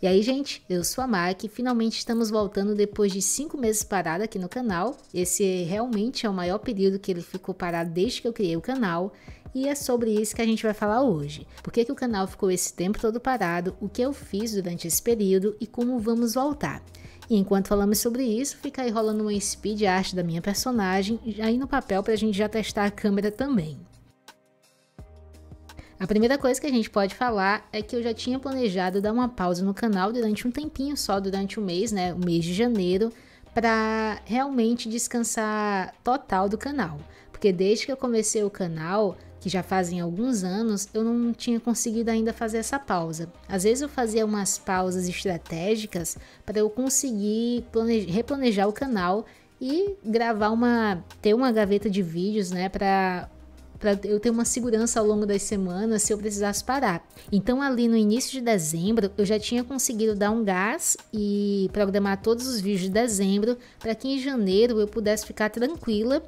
E aí, gente, eu sou a Mark e finalmente estamos voltando depois de 5 meses parado aqui no canal. Esse realmente é o maior período que ele ficou parado desde que eu criei o canal. E é sobre isso que a gente vai falar hoje. Por que, que o canal ficou esse tempo todo parado, o que eu fiz durante esse período e como vamos voltar. E enquanto falamos sobre isso, fica aí rolando uma speed art da minha personagem, aí no papel para a gente já testar a câmera também. A primeira coisa que a gente pode falar é que eu já tinha planejado dar uma pausa no canal durante um tempinho só, durante o um mês, né? O mês de janeiro, para realmente descansar total do canal. Porque desde que eu comecei o canal, que já fazem alguns anos, eu não tinha conseguido ainda fazer essa pausa. Às vezes eu fazia umas pausas estratégicas para eu conseguir replanejar o canal e gravar uma ter uma gaveta de vídeos, né, para para eu ter uma segurança ao longo das semanas se eu precisasse parar. Então, ali no início de dezembro, eu já tinha conseguido dar um gás e programar todos os vídeos de dezembro para que em janeiro eu pudesse ficar tranquila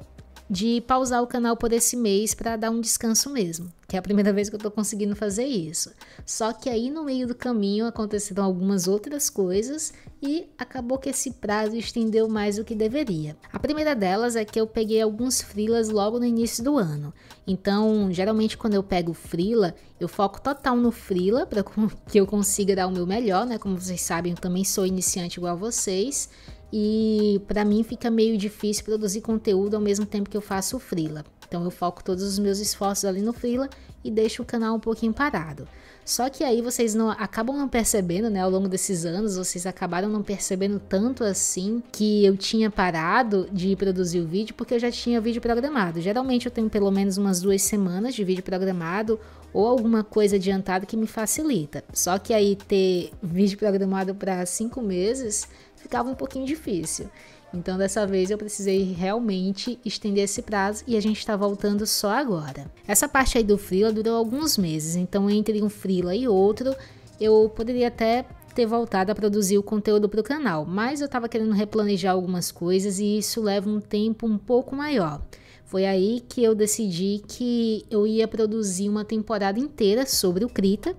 de pausar o canal por esse mês para dar um descanso mesmo que é a primeira vez que eu tô conseguindo fazer isso. Só que aí no meio do caminho aconteceram algumas outras coisas e acabou que esse prazo estendeu mais do que deveria. A primeira delas é que eu peguei alguns frilas logo no início do ano. Então, geralmente quando eu pego frila, eu foco total no frila para que eu consiga dar o meu melhor, né? Como vocês sabem, eu também sou iniciante igual vocês e para mim fica meio difícil produzir conteúdo ao mesmo tempo que eu faço o freela. Então eu foco todos os meus esforços ali no freela e deixo o canal um pouquinho parado. Só que aí vocês não acabam não percebendo, né? Ao longo desses anos, vocês acabaram não percebendo tanto assim que eu tinha parado de produzir o vídeo porque eu já tinha vídeo programado. Geralmente eu tenho pelo menos umas duas semanas de vídeo programado ou alguma coisa adiantada que me facilita. Só que aí ter vídeo programado para cinco meses ficava um pouquinho difícil. Então dessa vez eu precisei realmente estender esse prazo e a gente está voltando só agora. Essa parte aí do freela durou alguns meses, então entre um freela e outro eu poderia até ter voltado a produzir o conteúdo para o canal, mas eu estava querendo replanejar algumas coisas e isso leva um tempo um pouco maior. Foi aí que eu decidi que eu ia produzir uma temporada inteira sobre o Krita,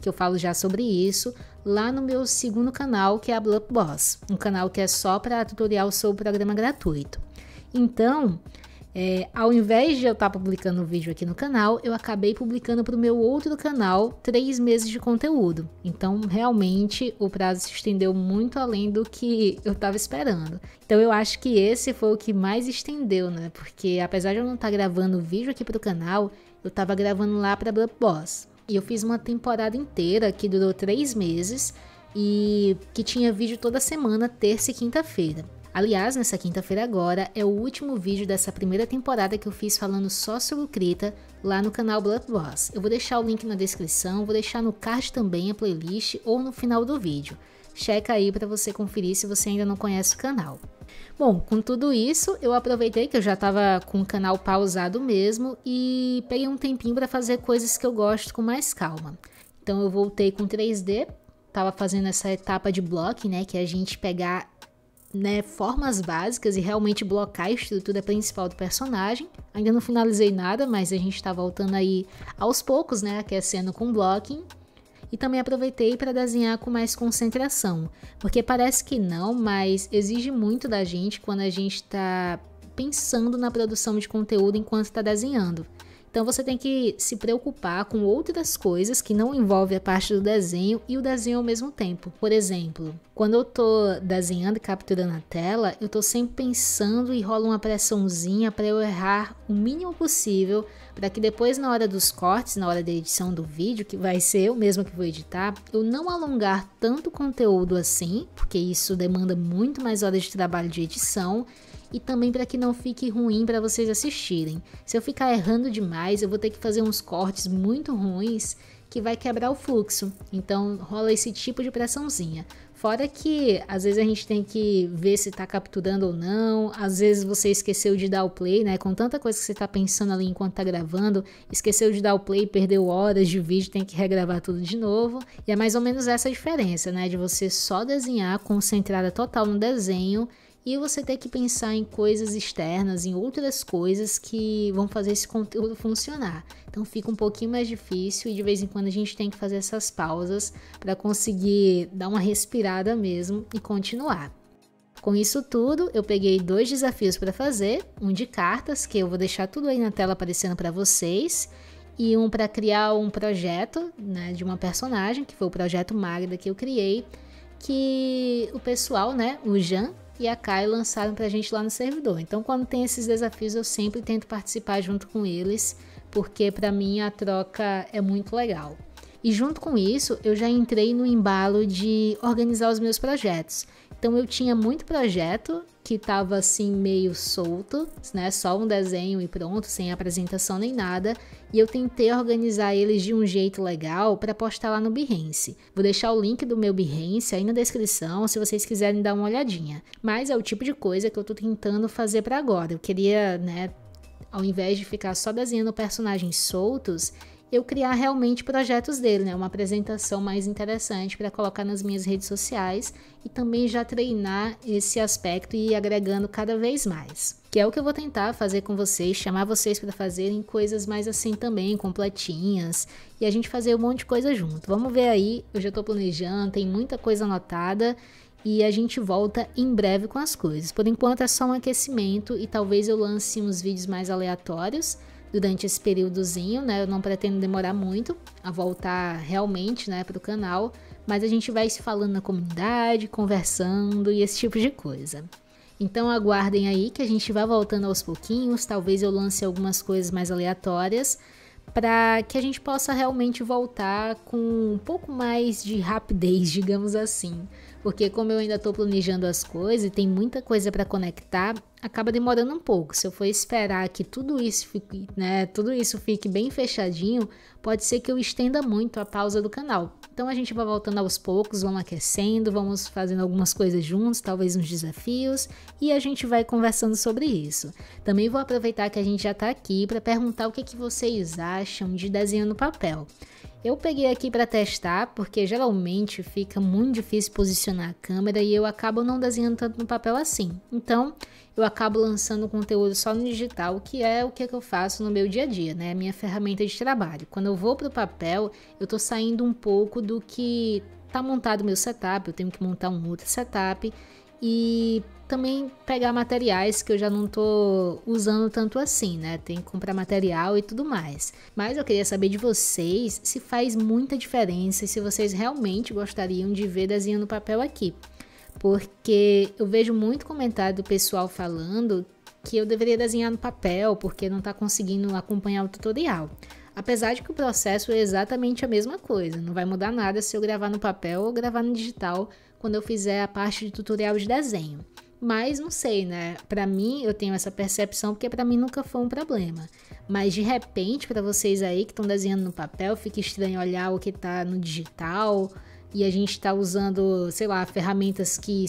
que eu falo já sobre isso, lá no meu segundo canal, que é a Blup Boss, um canal que é só para tutorial sobre programa gratuito. Então, é, ao invés de eu estar tá publicando um vídeo aqui no canal, eu acabei publicando para o meu outro canal três meses de conteúdo. Então, realmente, o prazo se estendeu muito além do que eu estava esperando. Então, eu acho que esse foi o que mais estendeu, né? Porque apesar de eu não estar tá gravando vídeo aqui para o canal, eu estava gravando lá para Boss. E eu fiz uma temporada inteira que durou três meses e que tinha vídeo toda semana, terça e quinta-feira. Aliás, nessa quinta-feira agora é o último vídeo dessa primeira temporada que eu fiz falando só sobre o Krita lá no canal Blood Boss. Eu vou deixar o link na descrição, vou deixar no card também a playlist ou no final do vídeo. Checa aí para você conferir se você ainda não conhece o canal. Bom, com tudo isso, eu aproveitei que eu já estava com o canal pausado mesmo e peguei um tempinho para fazer coisas que eu gosto com mais calma. Então eu voltei com 3D, tava fazendo essa etapa de block, né, que é a gente pegar né, formas básicas e realmente blocar a estrutura principal do personagem. Ainda não finalizei nada, mas a gente está voltando aí aos poucos, né, aquecendo com blocking e também aproveitei para desenhar com mais concentração, porque parece que não, mas exige muito da gente quando a gente está pensando na produção de conteúdo enquanto está desenhando. Então você tem que se preocupar com outras coisas que não envolvem a parte do desenho e o desenho ao mesmo tempo. Por exemplo, quando eu tô desenhando e capturando a tela, eu tô sempre pensando e rola uma pressãozinha para eu errar o mínimo possível, para que depois na hora dos cortes, na hora da edição do vídeo, que vai ser eu mesmo que vou editar, eu não alongar tanto conteúdo assim, porque isso demanda muito mais horas de trabalho de edição e também para que não fique ruim para vocês assistirem. Se eu ficar errando demais, eu vou ter que fazer uns cortes muito ruins que vai quebrar o fluxo. Então rola esse tipo de pressãozinha. Fora que às vezes a gente tem que ver se está capturando ou não, às vezes você esqueceu de dar o play, né? Com tanta coisa que você está pensando ali enquanto está gravando, esqueceu de dar o play, perdeu horas de vídeo, tem que regravar tudo de novo. E é mais ou menos essa a diferença, né? De você só desenhar, concentrada total no desenho e você ter que pensar em coisas externas, em outras coisas que vão fazer esse conteúdo funcionar. Então fica um pouquinho mais difícil e de vez em quando a gente tem que fazer essas pausas para conseguir dar uma respirada mesmo e continuar. Com isso tudo, eu peguei dois desafios para fazer, um de cartas, que eu vou deixar tudo aí na tela aparecendo para vocês, e um para criar um projeto né, de uma personagem, que foi o projeto Magda que eu criei, que o pessoal, né, o Jean, e a Kai lançaram para a gente lá no servidor. Então, quando tem esses desafios, eu sempre tento participar junto com eles, porque para mim a troca é muito legal. E junto com isso, eu já entrei no embalo de organizar os meus projetos. Então, eu tinha muito projeto que tava assim meio solto, né? Só um desenho e pronto, sem apresentação nem nada. E eu tentei organizar eles de um jeito legal para postar lá no Behance. Vou deixar o link do meu Behance aí na descrição, se vocês quiserem dar uma olhadinha. Mas é o tipo de coisa que eu tô tentando fazer para agora. Eu queria, né, ao invés de ficar só desenhando personagens soltos, eu criar realmente projetos dele, né? Uma apresentação mais interessante para colocar nas minhas redes sociais e também já treinar esse aspecto e ir agregando cada vez mais. Que é o que eu vou tentar fazer com vocês, chamar vocês para fazerem coisas mais assim também, completinhas, e a gente fazer um monte de coisa junto. Vamos ver aí, eu já estou planejando, tem muita coisa anotada e a gente volta em breve com as coisas. Por enquanto é só um aquecimento e talvez eu lance uns vídeos mais aleatórios durante esse períodozinho, né? Eu não pretendo demorar muito a voltar realmente, né, para o canal, mas a gente vai se falando na comunidade, conversando e esse tipo de coisa. Então aguardem aí que a gente vai voltando aos pouquinhos, talvez eu lance algumas coisas mais aleatórias para que a gente possa realmente voltar com um pouco mais de rapidez, digamos assim. Porque como eu ainda estou planejando as coisas e tem muita coisa para conectar, acaba demorando um pouco. Se eu for esperar que tudo isso fique, né, tudo isso fique bem fechadinho, pode ser que eu estenda muito a pausa do canal. Então a gente vai voltando aos poucos, vamos aquecendo, vamos fazendo algumas coisas juntos, talvez uns desafios, e a gente vai conversando sobre isso. Também vou aproveitar que a gente já está aqui para perguntar o que, que vocês acham de no papel. Eu peguei aqui para testar, porque geralmente fica muito difícil posicionar a câmera e eu acabo não desenhando tanto no papel assim. Então, eu acabo lançando conteúdo só no digital, que é o é que eu faço no meu dia a dia, né? Minha ferramenta de trabalho. Quando eu vou para o papel, eu estou saindo um pouco do que tá montado o meu setup, eu tenho que montar um outro setup e também pegar materiais que eu já não tô usando tanto assim, né? Tem que comprar material e tudo mais. Mas eu queria saber de vocês se faz muita diferença e se vocês realmente gostariam de ver desenho no papel aqui. Porque eu vejo muito comentário do pessoal falando que eu deveria desenhar no papel porque não tá conseguindo acompanhar o tutorial. Apesar de que o processo é exatamente a mesma coisa, não vai mudar nada se eu gravar no papel ou gravar no digital quando eu fizer a parte de tutorial de desenho. Mas não sei, né? Para mim, eu tenho essa percepção porque para mim nunca foi um problema. Mas de repente, para vocês aí que estão desenhando no papel, fica estranho olhar o que tá no digital e a gente tá usando, sei lá, ferramentas que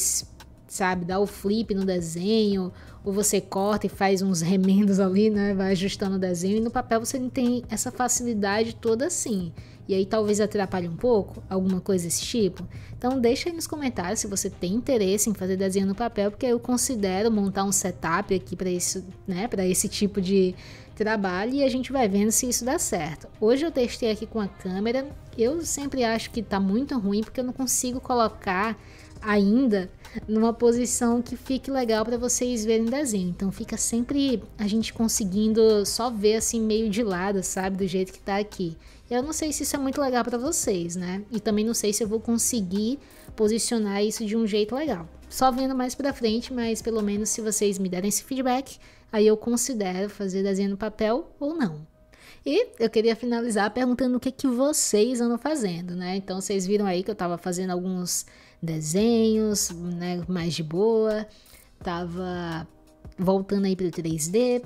sabe, dá o flip no desenho, ou você corta e faz uns remendos ali, né? Vai ajustando o desenho e no papel você não tem essa facilidade toda assim e aí talvez atrapalhe um pouco, alguma coisa desse tipo. Então deixa aí nos comentários se você tem interesse em fazer desenho no papel, porque eu considero montar um setup aqui para isso, né, para esse tipo de trabalho e a gente vai vendo se isso dá certo. Hoje eu testei aqui com a câmera. Eu sempre acho que tá muito ruim porque eu não consigo colocar ainda numa posição que fique legal para vocês verem desenho. Então fica sempre a gente conseguindo só ver assim meio de lado, sabe, do jeito que tá aqui. Eu não sei se isso é muito legal para vocês, né? E também não sei se eu vou conseguir posicionar isso de um jeito legal. Só vendo mais para frente, mas pelo menos se vocês me derem esse feedback, aí eu considero fazer desenho no papel ou não. E eu queria finalizar perguntando o que que vocês andam fazendo, né? Então vocês viram aí que eu tava fazendo alguns desenhos, né, mais de boa, tava voltando aí para o 3D,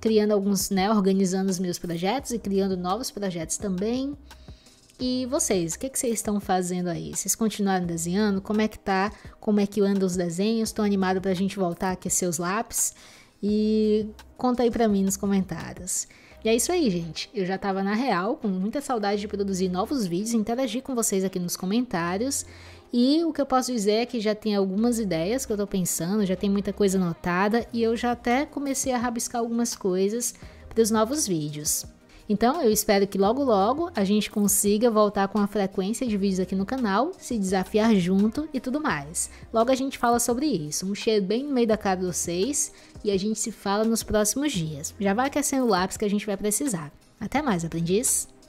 criando alguns, né, organizando os meus projetos e criando novos projetos também. E vocês, o que, que vocês estão fazendo aí? Vocês continuaram desenhando? Como é que tá? Como é que andam os desenhos? Estou animado para a gente voltar a aquecer os lápis. E conta aí para mim nos comentários. E é isso aí, gente. Eu já tava na real, com muita saudade de produzir novos vídeos, interagir com vocês aqui nos comentários. E o que eu posso dizer é que já tem algumas ideias que eu estou pensando, já tem muita coisa anotada e eu já até comecei a rabiscar algumas coisas para os novos vídeos. Então eu espero que logo logo a gente consiga voltar com a frequência de vídeos aqui no canal, se desafiar junto e tudo mais. Logo a gente fala sobre isso. Um cheiro bem no meio da cara de vocês e a gente se fala nos próximos dias. Já vai aquecendo o lápis que a gente vai precisar. Até mais, aprendiz!